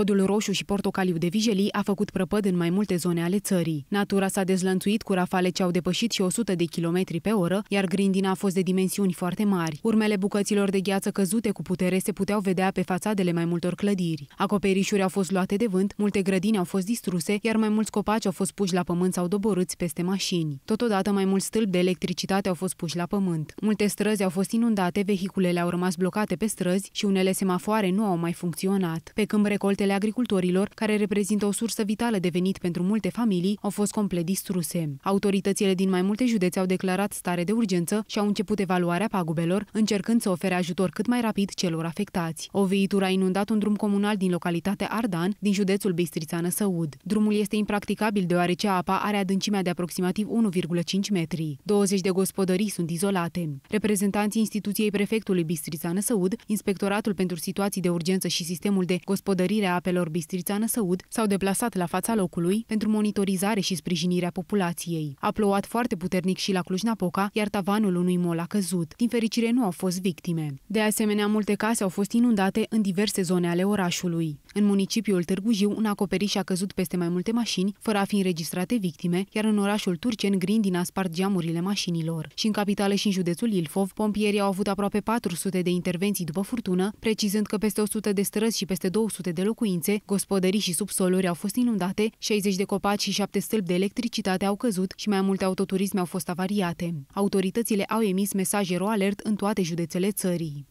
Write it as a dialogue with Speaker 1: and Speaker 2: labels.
Speaker 1: Codul roșu și portocaliu de vijelii a făcut prăpăd în mai multe zone ale țării. Natura s-a dezlănțuit cu rafale ce au depășit și 100 de km pe oră, iar grindina a fost de dimensiuni foarte mari. Urmele bucăților de gheață căzute cu putere se puteau vedea pe fațadele mai multor clădiri. Acoperișuri au fost luate de vânt, multe grădini au fost distruse, iar mai mulți copaci au fost puși la pământ sau doborâți peste mașini. Totodată mai mulți stâlpi de electricitate au fost puși la pământ. Multe străzi au fost inundate, vehiculele au rămas blocate pe străzi și unele semafoare nu au mai funcționat. Pe câmp recolte Proiectele agricultorilor, care reprezintă o sursă vitală de venit pentru multe familii, au fost complet distruse. Autoritățile din mai multe județe au declarat stare de urgență și au început evaluarea pagubelor, încercând să ofere ajutor cât mai rapid celor afectați. O veitură a inundat un drum comunal din localitatea Ardan, din județul Bistrițană-Săud. Drumul este impracticabil deoarece apa are adâncimea de aproximativ 1,5 metri. 20 de gospodării sunt izolate. Reprezentanții instituției prefectului Bistrițană-Săud, Inspectoratul pentru Situații de Urgență și Sistemul de Gospodărire a apelor Bistrița Năsăud s-au deplasat la fața locului pentru monitorizare și sprijinirea populației. A plouat foarte puternic și la Cluj-Napoca, iar tavanul unui mol a căzut. Din fericire nu au fost victime. De asemenea, multe case au fost inundate în diverse zone ale orașului. În municipiul Târgu Jiu, un acoperiș a căzut peste mai multe mașini, fără a fi înregistrate victime, iar în orașul Turcen, grindina a spart geamurile mașinilor. Și în capitală și în județul Ilfov, pompierii au avut aproape 400 de intervenții după furtună, precizând că peste 100 de străzi și peste 200 de locuri locuințe, gospodării și subsoluri au fost inundate, 60 de copaci și 7 stâlpi de electricitate au căzut și mai multe autoturisme au fost avariate. Autoritățile au emis mesaje ro alert în toate județele țării.